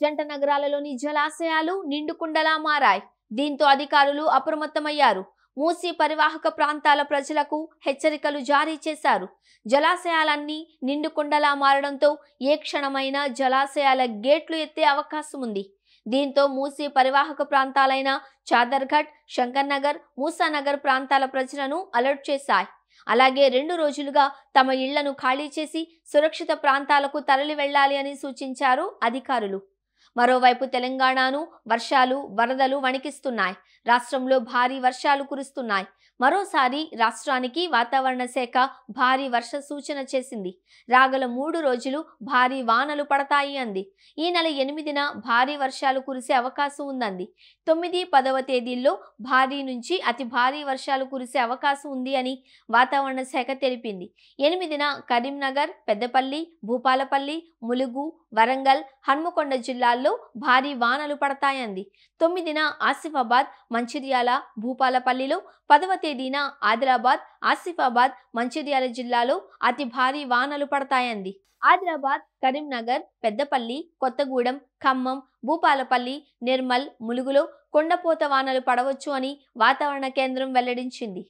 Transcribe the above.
జంట నగరాలలోని జలాశయాలు నిండుకుండలా మారాయి దీంతో అధికారులు అప్రమత్తమయ్యారు మూసి పరివాహక ప్రాంతాల ప్రజలకు హెచ్చరికలు జారీ చేశారు జలాశయాలన్నీ నిండుకుండలా మారడంతో ఏ క్షణమైన జలాశయాల గేట్లు ఎత్తే అవకాశం ఉంది దీంతో మూసి పరివాహక ప్రాంతాలైన చాదర్ఘట్ శంకర్నగర్ మూసానగర్ ప్రాంతాల ప్రజలను అలర్ట్ చేశాయి అలాగే రెండు రోజులుగా తమ ఇళ్లను ఖాళీ చేసి సురక్షిత ప్రాంతాలకు తరలి వెళ్లాలి అని సూచించారు అధికారులు మరోవైపు తెలంగాణను వర్షాలు వరదలు వణికిస్తున్నాయి రాష్ట్రంలో భారీ వర్షాలు కురుస్తున్నాయి మరోసారి రాష్ట్రానికి వాతావరణ శాఖ భారీ వర్ష సూచన చేసింది రాగల మూడు రోజులు భారీ వానలు పడతాయి అంది ఈ నెల ఎనిమిదిన భారీ వర్షాలు కురిసే అవకాశం ఉందంది తొమ్మిది పదవ తేదీల్లో భారీ నుంచి అతి భారీ వర్షాలు కురిసే అవకాశం ఉంది అని వాతావరణ శాఖ తెలిపింది ఎనిమిదిన కరీంనగర్ పెద్దపల్లి భూపాలపల్లి ములుగు వరంగల్ హన్మకొండ జిల్లాల్లో భారీ వానలు పడతాయంది తొమ్మిదిన ఆసిఫాబాద్ మంచిర్యాల భూపాలపల్లిలో పదవ తేదీన ఆదిలాబాద్ ఆసిఫాబాద్ మంచిర్యాల జిల్లాలో అతి భారీ వానలు పడతాయంది ఆదిలాబాద్ కరీంనగర్ పెద్దపల్లి కొత్తగూడెం ఖమ్మం భూపాలపల్లి నిర్మల్ ములుగులో కొండపోత వానలు పడవచ్చు అని వాతావరణ కేంద్రం వెల్లడించింది